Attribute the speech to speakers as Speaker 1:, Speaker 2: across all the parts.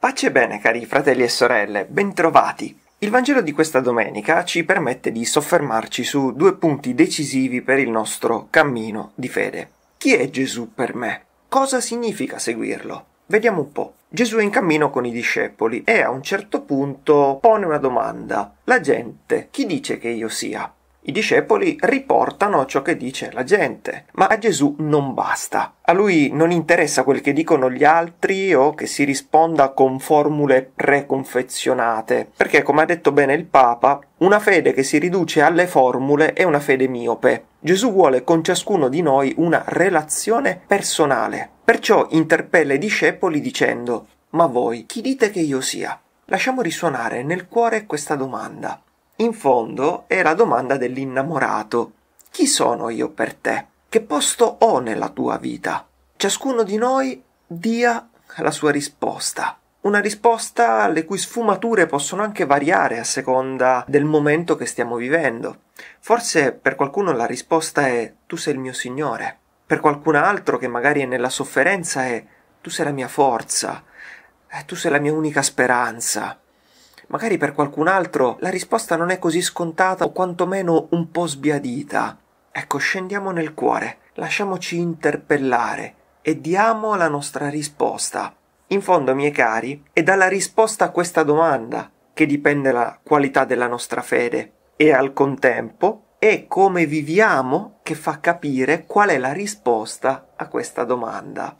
Speaker 1: Pace e bene, cari fratelli e sorelle, bentrovati. Il Vangelo di questa domenica ci permette di soffermarci su due punti decisivi per il nostro cammino di fede. Chi è Gesù per me? Cosa significa seguirlo? Vediamo un po'. Gesù è in cammino con i discepoli e a un certo punto pone una domanda. La gente, chi dice che io sia? I discepoli riportano ciò che dice la gente, ma a Gesù non basta. A lui non interessa quel che dicono gli altri o che si risponda con formule preconfezionate, perché come ha detto bene il Papa, una fede che si riduce alle formule è una fede miope. Gesù vuole con ciascuno di noi una relazione personale, perciò interpella i discepoli dicendo Ma voi chi dite che io sia? Lasciamo risuonare nel cuore questa domanda. In fondo è la domanda dell'innamorato. Chi sono io per te? Che posto ho nella tua vita? Ciascuno di noi dia la sua risposta. Una risposta le cui sfumature possono anche variare a seconda del momento che stiamo vivendo. Forse per qualcuno la risposta è tu sei il mio Signore, per qualcun altro che magari è nella sofferenza è tu sei la mia forza, eh, tu sei la mia unica speranza, Magari per qualcun altro la risposta non è così scontata o quantomeno un po' sbiadita. Ecco, scendiamo nel cuore, lasciamoci interpellare e diamo la nostra risposta. In fondo, miei cari, è dalla risposta a questa domanda che dipende la qualità della nostra fede e al contempo è come viviamo che fa capire qual è la risposta a questa domanda.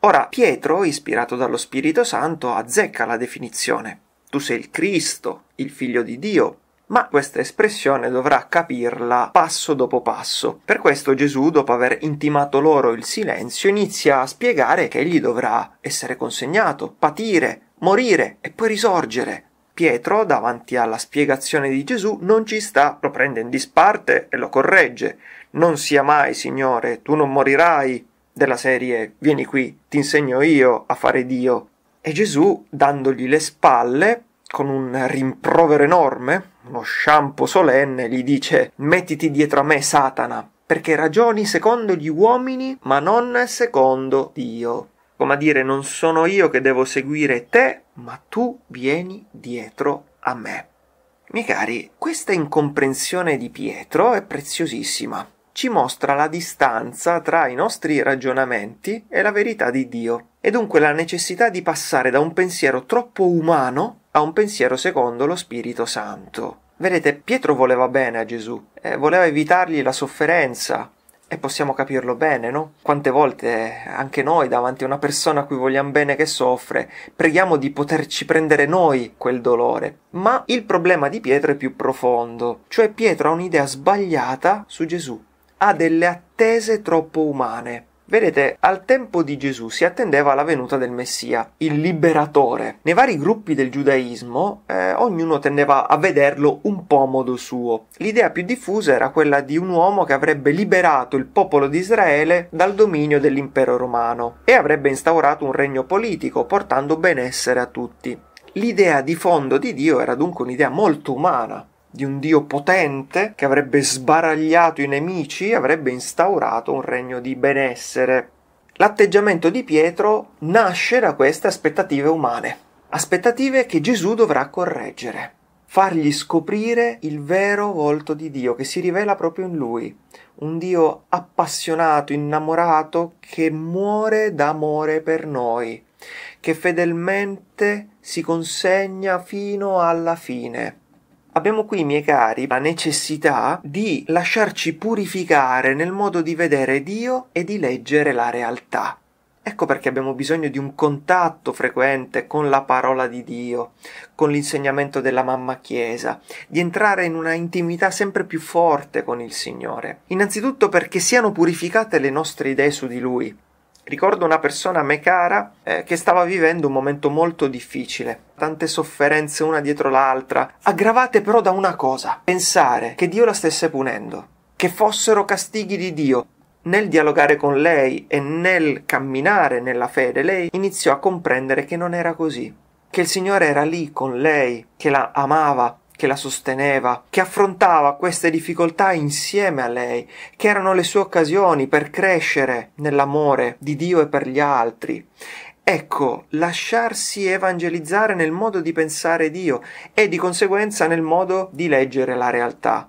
Speaker 1: Ora, Pietro, ispirato dallo Spirito Santo, azzecca la definizione tu sei il Cristo, il figlio di Dio, ma questa espressione dovrà capirla passo dopo passo. Per questo Gesù, dopo aver intimato loro il silenzio, inizia a spiegare che egli dovrà essere consegnato, patire, morire e poi risorgere. Pietro, davanti alla spiegazione di Gesù, non ci sta, lo prende in disparte e lo corregge. Non sia mai, Signore, tu non morirai, della serie Vieni qui, ti insegno io a fare Dio. E Gesù, dandogli le spalle, con un rimprovero enorme, uno sciampo solenne, gli dice mettiti dietro a me, Satana, perché ragioni secondo gli uomini, ma non secondo Dio. Come a dire, non sono io che devo seguire te, ma tu vieni dietro a me. Miei cari, questa incomprensione di Pietro è preziosissima. Ci mostra la distanza tra i nostri ragionamenti e la verità di Dio, e dunque la necessità di passare da un pensiero troppo umano a un pensiero secondo lo Spirito Santo. Vedete, Pietro voleva bene a Gesù, eh, voleva evitargli la sofferenza, e possiamo capirlo bene, no? Quante volte anche noi, davanti a una persona a cui vogliamo bene che soffre, preghiamo di poterci prendere noi quel dolore. Ma il problema di Pietro è più profondo, cioè Pietro ha un'idea sbagliata su Gesù, ha delle attese troppo umane. Vedete, al tempo di Gesù si attendeva la venuta del Messia, il liberatore. Nei vari gruppi del giudaismo eh, ognuno tendeva a vederlo un po' a modo suo. L'idea più diffusa era quella di un uomo che avrebbe liberato il popolo di Israele dal dominio dell'impero romano e avrebbe instaurato un regno politico portando benessere a tutti. L'idea di fondo di Dio era dunque un'idea molto umana, di un dio potente che avrebbe sbaragliato i nemici e avrebbe instaurato un regno di benessere. L'atteggiamento di Pietro nasce da queste aspettative umane, aspettative che Gesù dovrà correggere, fargli scoprire il vero volto di Dio che si rivela proprio in lui, un Dio appassionato, innamorato, che muore d'amore per noi, che fedelmente si consegna fino alla fine Abbiamo qui, miei cari, la necessità di lasciarci purificare nel modo di vedere Dio e di leggere la realtà. Ecco perché abbiamo bisogno di un contatto frequente con la parola di Dio, con l'insegnamento della mamma Chiesa, di entrare in una intimità sempre più forte con il Signore. Innanzitutto perché siano purificate le nostre idee su di Lui, Ricordo una persona a me cara eh, che stava vivendo un momento molto difficile, tante sofferenze una dietro l'altra, aggravate però da una cosa, pensare che Dio la stesse punendo, che fossero castighi di Dio. Nel dialogare con lei e nel camminare nella fede, lei iniziò a comprendere che non era così, che il Signore era lì con lei, che la amava, che la sosteneva, che affrontava queste difficoltà insieme a lei, che erano le sue occasioni per crescere nell'amore di Dio e per gli altri. Ecco, lasciarsi evangelizzare nel modo di pensare Dio e di conseguenza nel modo di leggere la realtà.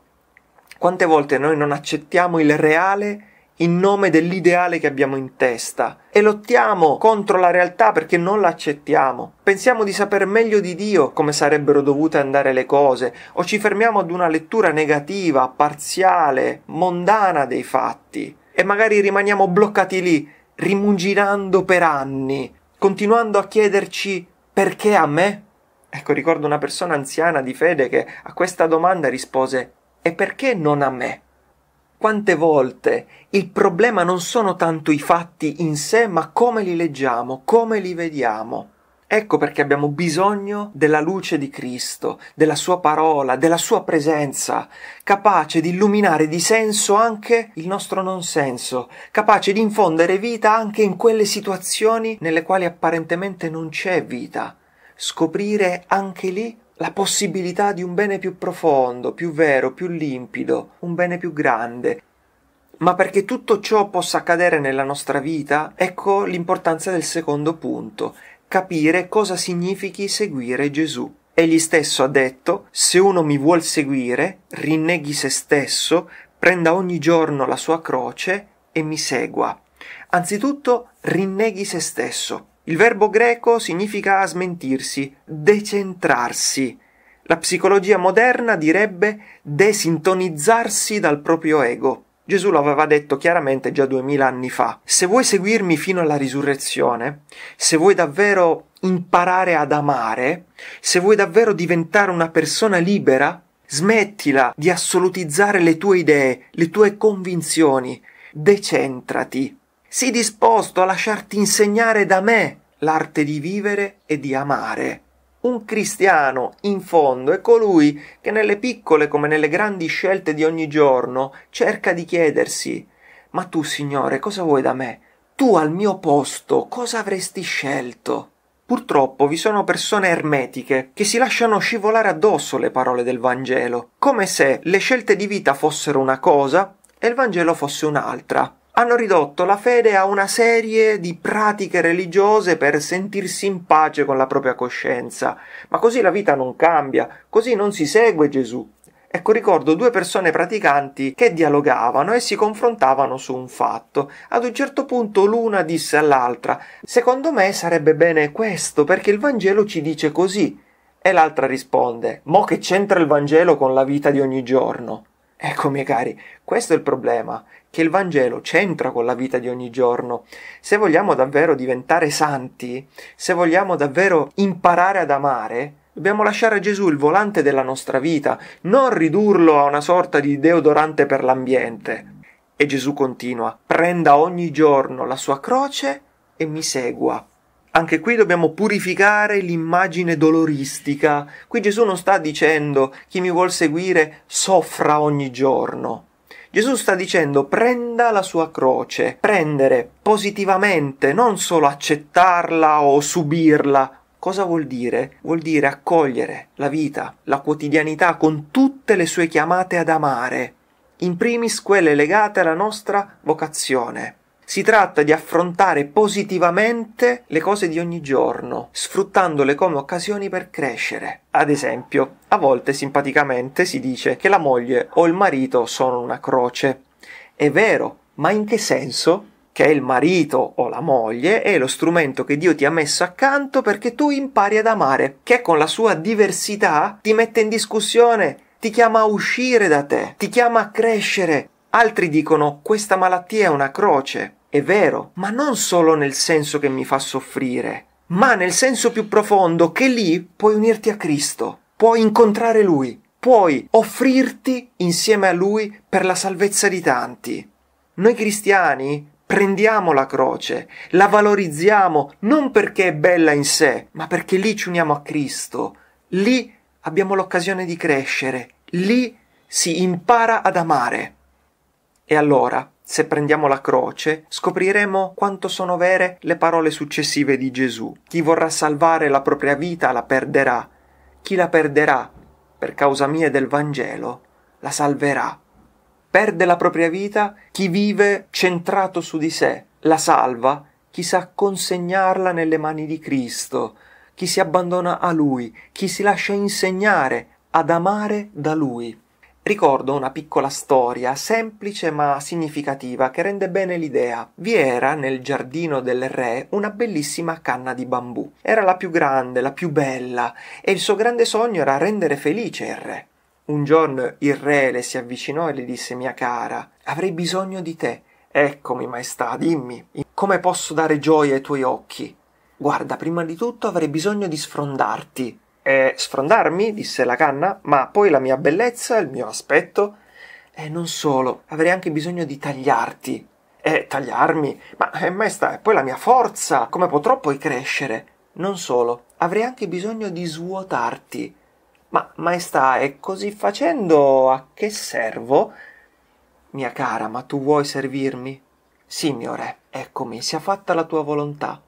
Speaker 1: Quante volte noi non accettiamo il reale in nome dell'ideale che abbiamo in testa e lottiamo contro la realtà perché non la accettiamo. Pensiamo di saper meglio di Dio come sarebbero dovute andare le cose o ci fermiamo ad una lettura negativa, parziale, mondana dei fatti e magari rimaniamo bloccati lì, rimuginando per anni, continuando a chiederci perché a me? Ecco, ricordo una persona anziana di fede che a questa domanda rispose e perché non a me? quante volte il problema non sono tanto i fatti in sé, ma come li leggiamo, come li vediamo. Ecco perché abbiamo bisogno della luce di Cristo, della sua parola, della sua presenza, capace di illuminare di senso anche il nostro non senso, capace di infondere vita anche in quelle situazioni nelle quali apparentemente non c'è vita, scoprire anche lì la possibilità di un bene più profondo, più vero, più limpido, un bene più grande. Ma perché tutto ciò possa accadere nella nostra vita, ecco l'importanza del secondo punto, capire cosa significhi seguire Gesù. Egli stesso ha detto, se uno mi vuol seguire, rinneghi se stesso, prenda ogni giorno la sua croce e mi segua. Anzitutto rinneghi se stesso. Il verbo greco significa smentirsi, decentrarsi. La psicologia moderna direbbe desintonizzarsi dal proprio ego. Gesù lo aveva detto chiaramente già duemila anni fa. Se vuoi seguirmi fino alla risurrezione, se vuoi davvero imparare ad amare, se vuoi davvero diventare una persona libera, smettila di assolutizzare le tue idee, le tue convinzioni, decentrati. Sii disposto a lasciarti insegnare da me l'arte di vivere e di amare. Un cristiano, in fondo, è colui che nelle piccole come nelle grandi scelte di ogni giorno cerca di chiedersi Ma tu, Signore, cosa vuoi da me? Tu al mio posto cosa avresti scelto? Purtroppo vi sono persone ermetiche che si lasciano scivolare addosso le parole del Vangelo, come se le scelte di vita fossero una cosa e il Vangelo fosse un'altra hanno ridotto la fede a una serie di pratiche religiose per sentirsi in pace con la propria coscienza. Ma così la vita non cambia, così non si segue Gesù. Ecco, ricordo due persone praticanti che dialogavano e si confrontavano su un fatto. Ad un certo punto l'una disse all'altra: Secondo me sarebbe bene questo, perché il Vangelo ci dice così. E l'altra risponde: Mo che c'entra il Vangelo con la vita di ogni giorno? Ecco, miei cari, questo è il problema, che il Vangelo c'entra con la vita di ogni giorno. Se vogliamo davvero diventare santi, se vogliamo davvero imparare ad amare, dobbiamo lasciare a Gesù il volante della nostra vita, non ridurlo a una sorta di deodorante per l'ambiente. E Gesù continua, prenda ogni giorno la sua croce e mi segua anche qui dobbiamo purificare l'immagine doloristica. Qui Gesù non sta dicendo chi mi vuol seguire soffra ogni giorno. Gesù sta dicendo prenda la sua croce, prendere positivamente, non solo accettarla o subirla. Cosa vuol dire? Vuol dire accogliere la vita, la quotidianità con tutte le sue chiamate ad amare, in primis quelle legate alla nostra vocazione. Si tratta di affrontare positivamente le cose di ogni giorno, sfruttandole come occasioni per crescere. Ad esempio, a volte simpaticamente si dice che la moglie o il marito sono una croce. È vero, ma in che senso? Che il marito o la moglie è lo strumento che Dio ti ha messo accanto perché tu impari ad amare, che con la sua diversità ti mette in discussione, ti chiama a uscire da te, ti chiama a crescere. Altri dicono questa malattia è una croce, è vero, ma non solo nel senso che mi fa soffrire, ma nel senso più profondo che lì puoi unirti a Cristo, puoi incontrare Lui, puoi offrirti insieme a Lui per la salvezza di tanti. Noi cristiani prendiamo la croce, la valorizziamo non perché è bella in sé, ma perché lì ci uniamo a Cristo, lì abbiamo l'occasione di crescere, lì si impara ad amare. E allora se prendiamo la croce, scopriremo quanto sono vere le parole successive di Gesù. Chi vorrà salvare la propria vita la perderà, chi la perderà per causa mia e del Vangelo la salverà. Perde la propria vita chi vive centrato su di sé, la salva chi sa consegnarla nelle mani di Cristo, chi si abbandona a Lui, chi si lascia insegnare ad amare da Lui. Ricordo una piccola storia, semplice ma significativa, che rende bene l'idea. Vi era, nel giardino del re, una bellissima canna di bambù. Era la più grande, la più bella, e il suo grande sogno era rendere felice il re. Un giorno il re le si avvicinò e le disse Mia cara, avrei bisogno di te. Eccomi, maestà, dimmi, come posso dare gioia ai tuoi occhi? Guarda, prima di tutto avrei bisogno di sfrondarti. E sfrondarmi, disse la canna, ma poi la mia bellezza, il mio aspetto. E non solo, avrei anche bisogno di tagliarti. E tagliarmi, ma eh, è maestà, e poi la mia forza, come potrò poi crescere? Non solo, avrei anche bisogno di svuotarti. Ma maestà, e così facendo a che servo? Mia cara, ma tu vuoi servirmi? Sì, mio re, eccomi, sia fatta la tua volontà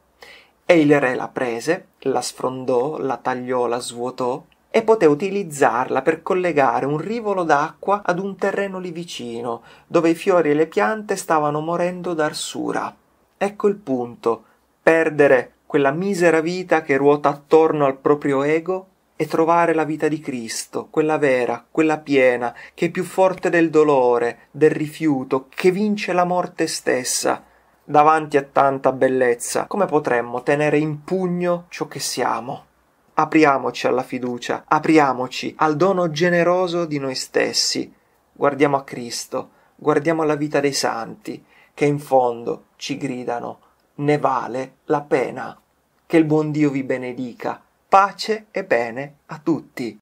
Speaker 1: e il re la prese, la sfrondò, la tagliò, la svuotò e poté utilizzarla per collegare un rivolo d'acqua ad un terreno lì vicino, dove i fiori e le piante stavano morendo d'arsura. Ecco il punto. Perdere quella misera vita che ruota attorno al proprio ego e trovare la vita di Cristo, quella vera, quella piena, che è più forte del dolore, del rifiuto, che vince la morte stessa, davanti a tanta bellezza, come potremmo tenere in pugno ciò che siamo? Apriamoci alla fiducia, apriamoci al dono generoso di noi stessi. Guardiamo a Cristo, guardiamo alla vita dei santi, che in fondo ci gridano ne vale la pena. Che il buon Dio vi benedica. Pace e bene a tutti.